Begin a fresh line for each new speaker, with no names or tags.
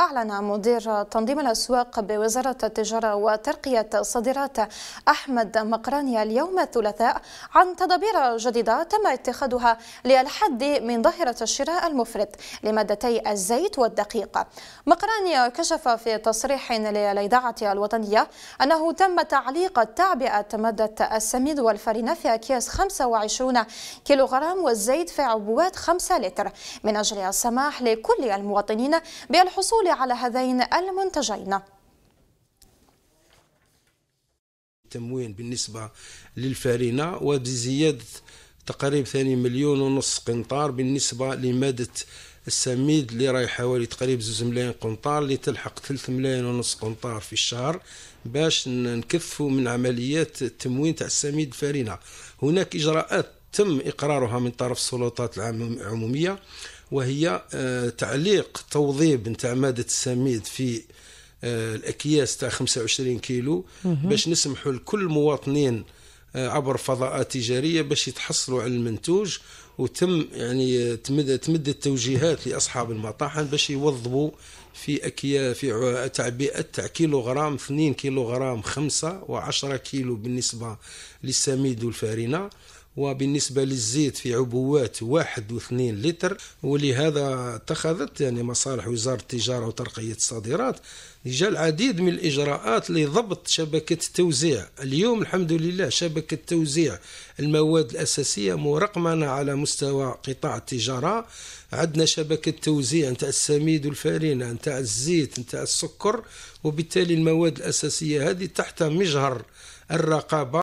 أعلن مدير تنظيم الأسواق بوزارة التجارة وترقية الصادرات أحمد مقراني اليوم الثلاثاء عن تدابير جديدة تم اتخاذها للحد من ظاهرة الشراء المفرط لمادتي الزيت والدقيق مقراني كشف في تصريح للإذاعة الوطنية أنه تم تعليق تعبئة مادة السميد والفرينة في أكياس 25 كيلوغرام والزيت في عبوات 5 لتر من أجل السماح لكل المواطنين بالحصول على هذين المنتجين
التموين بالنسبة للفارينة وبزيادة تقريب ثاني مليون ونص قنطار بالنسبة لمادة السميد اللي راهي حوالي تقريب زوز ملايين قنطار اللي تلحق ثلث ملايين ونص قنطار في الشهر باش نكثفوا من عمليات التموين تاع السميد الفارينة هناك إجراءات تم إقرارها من طرف السلطات العمومية وهي آه، تعليق توظيب نتاع ماده السميد في آه، الاكياس تاع 25 كيلو باش نسمحوا لكل مواطنين آه، عبر فضاءات تجاريه باش يتحصلوا على المنتوج وتم يعني تمد تمد التوجيهات لاصحاب المطاحن باش يوظبوا في اكيا في تعبئه تاع كيلوغرام 2 كيلوغرام 5 و10 كيلو بالنسبه للسميد والفارينه وبالنسبة للزيت في عبوات واحد واثنين لتر ولهذا اتخذت يعني مصالح وزارة التجارة وترقية الصادرات جاء العديد من الإجراءات لضبط شبكة التوزيع اليوم الحمد لله شبكة توزيع المواد الأساسية مرقمنة على مستوى قطاع التجارة عندنا شبكة توزيع نتاع السميد والفارينة نتاع الزيت نتاع السكر وبالتالي المواد الأساسية هذه تحت مجهر الرقابة